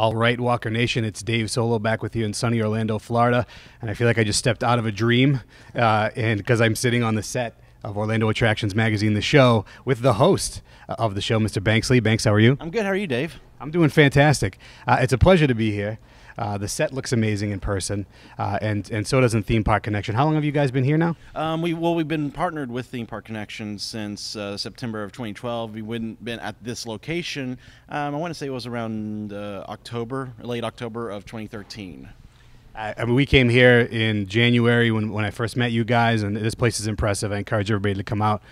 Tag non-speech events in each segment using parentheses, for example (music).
All right, Walker Nation, it's Dave Solo back with you in sunny Orlando, Florida. And I feel like I just stepped out of a dream uh, and because I'm sitting on the set of Orlando Attractions Magazine, the show, with the host uh, of the show, Mr. Banksley. Banks, how are you? I'm good. How are you, Dave? I'm doing fantastic. Uh, it's a pleasure to be here. Uh, the set looks amazing in person, uh, and and so does in Theme Park Connection. How long have you guys been here now? Um, we well, we've been partnered with Theme Park Connection since uh, September of 2012. We wouldn't been at this location. Um, I want to say it was around uh, October, late October of 2013. I, I, mean, we came here in January when, when I first met you guys, and this place is impressive. I encourage everybody to come out.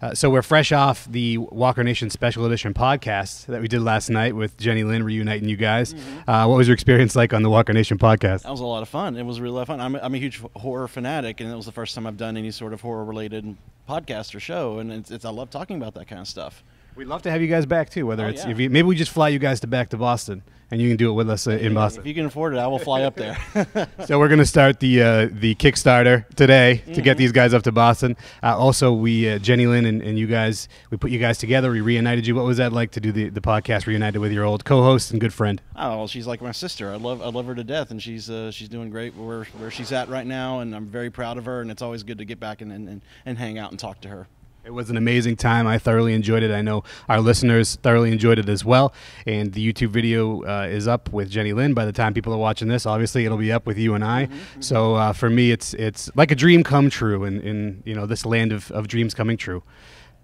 Uh, so we're fresh off the Walker Nation Special Edition podcast that we did last night with Jenny Lynn reuniting you guys. Mm-hmm. Uh, what was your experience like on the Walker Nation podcast? That was a lot of fun. It was really a lot of fun. I'm a, I'm a huge horror fanatic, and it was the first time I've done any sort of horror related podcast or show, and it's, it's I love talking about that kind of stuff. We'd love to have you guys back too. Whether oh, it's yeah. you, maybe we just fly you guys to back to Boston, and you can do it with us uh, in Boston. If you can afford it, I will fly up there. (laughs) so we're going to start the uh, the Kickstarter today mm-hmm. to get mm-hmm. these guys up to Boston. Uh, also, we uh, Jenny Lynn and, and, you guys, we put you guys together. We reunited you. What was that like to do the, the podcast reunited with your old co-host and good friend? Oh, well, she's like my sister. I love I love her to death, and she's uh, she's doing great where where she's at right now, and I'm very proud of her. And it's always good to get back and and, and hang out and talk to her. It was an amazing time. I thoroughly enjoyed it. I know our listeners thoroughly enjoyed it as well. And the YouTube video uh, is up with Jenny Lynn. By the time people are watching this, obviously it'll be up with you and I. Mm -hmm. So uh, for me, it's it's like a dream come true in, in you know this land of, of dreams coming true.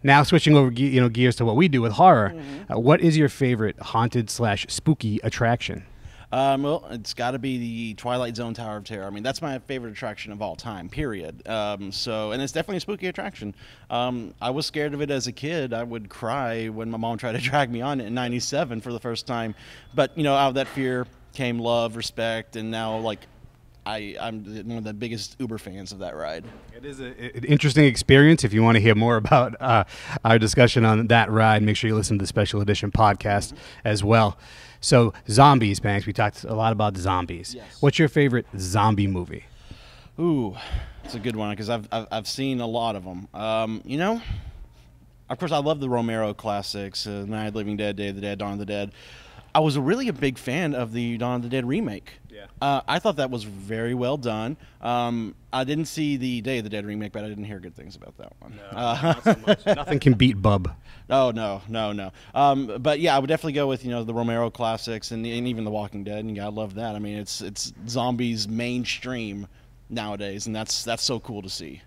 Now switching over you know gears to what we do with horror. Mm -hmm. uh, what is your favorite haunted slash spooky attraction? Um, well, it's got to be the Twilight Zone Tower of Terror. I mean, that's my favorite attraction of all time. Period. Um, so, and it's definitely a spooky attraction. Um, I was scared of it as a kid. I would cry when my mom tried to (laughs) drag me on it in '97 for the first time. But you know, out of that fear came love, respect, and now like I, I'm one of the biggest Uber fans of that ride. It is a, an interesting experience. If you want to hear more about uh, our discussion on that ride, make sure you listen to the special edition podcast as well. So, zombies, Banks, we talked a lot about zombies. Yes. What's your favorite zombie movie? Ooh, it's a good one because I've, I've, I've, seen a lot of them. Um, you know, of course, I love the Romero classics uh, Night of the Living Dead, Day of the Dead, Dawn of the Dead. I was really a big fan of the Dawn of the Dead remake. Yeah. Uh, I thought that was very well done. Um, I didn't see the Day of the Dead remake, but I didn't hear good things about that one. No, uh, not so (laughs) Nothing can beat Bub. Oh no, no, no. Um, but yeah, I would definitely go with you know the Romero classics and, and even The Walking Dead, and yeah, I love that. I mean, it's it's zombies mainstream nowadays, and that's that's so cool to see.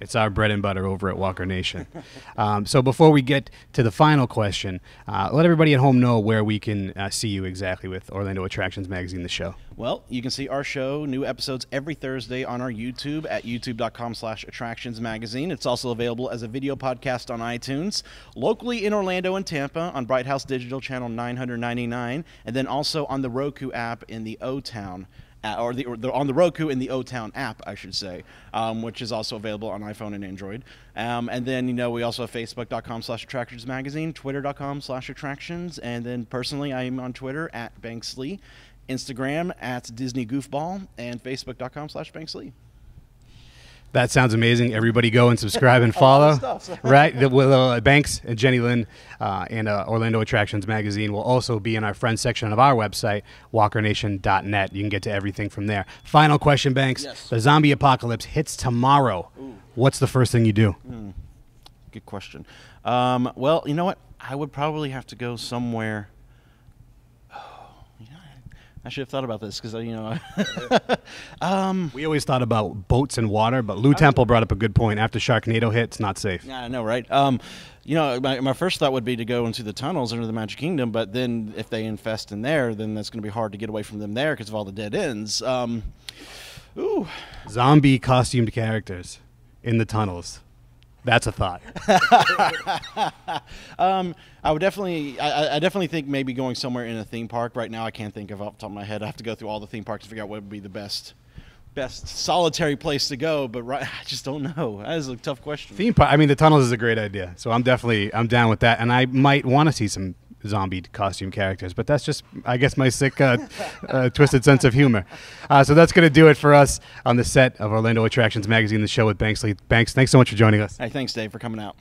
It's our bread and butter over at Walker Nation. (laughs) um, so before we get to the final question, uh, let everybody at home know where we can uh, see you exactly with Orlando Attractions Magazine, the show. Well, you can see our show, new episodes every Thursday on our YouTube at youtube.com slash attractions magazine. It's also available as a video podcast on iTunes, locally in Orlando and Tampa on Bright House Digital Channel 999, and then also on the Roku app in the O-Town or, the, or the, on the Roku in the O Town app, I should say, um, which is also available on iPhone and Android. Um, and then, you know, we also have facebook.com slash attractions magazine, twitter.com slash attractions. And then personally, I am on Twitter at Banksley, Instagram at Disney Goofball, and facebook.com slash Banksley. That sounds amazing. Everybody go and subscribe and (laughs) follow. Stuff, so. (laughs) right? The, uh, Banks and Jenny Lynn uh, and uh, Orlando Attractions Magazine will also be in our friends section of our website, walkernation.net. You can get to everything from there. Final question, Banks. Yes. The zombie apocalypse hits tomorrow. Ooh. What's the first thing you do? Mm. Good question. Um, well, you know what? I would probably have to go somewhere I should have thought about this because uh, you know. (laughs) um, we always thought about boats and water, but Lou Temple brought up a good point. After Sharknado hit, it's not safe. Yeah, I know, right? Um, you know, my, my first thought would be to go into the tunnels under the Magic Kingdom, but then if they infest in there, then that's going to be hard to get away from them there because of all the dead ends. Um, ooh, zombie costumed characters in the tunnels. That's a thought. (laughs) um, I would definitely, I, I, definitely think maybe going somewhere in a theme park. Right now, I can't think of off the top of my head. I have to go through all the theme parks to figure out what would be the best, best solitary place to go. But right, (laughs) I just don't know. That is a tough question. Theme park. I mean, the tunnels is a great idea. So I'm definitely, I'm down with that. And I might want to see some zombie costume characters. But that's just, I guess, my sick, uh, uh, twisted sense of humor. Uh, so that's going to do it for us on the set of Orlando Attractions Magazine, the show with Banksley. Banks, thanks so much for joining us. Hey, thanks, Dave, for coming out.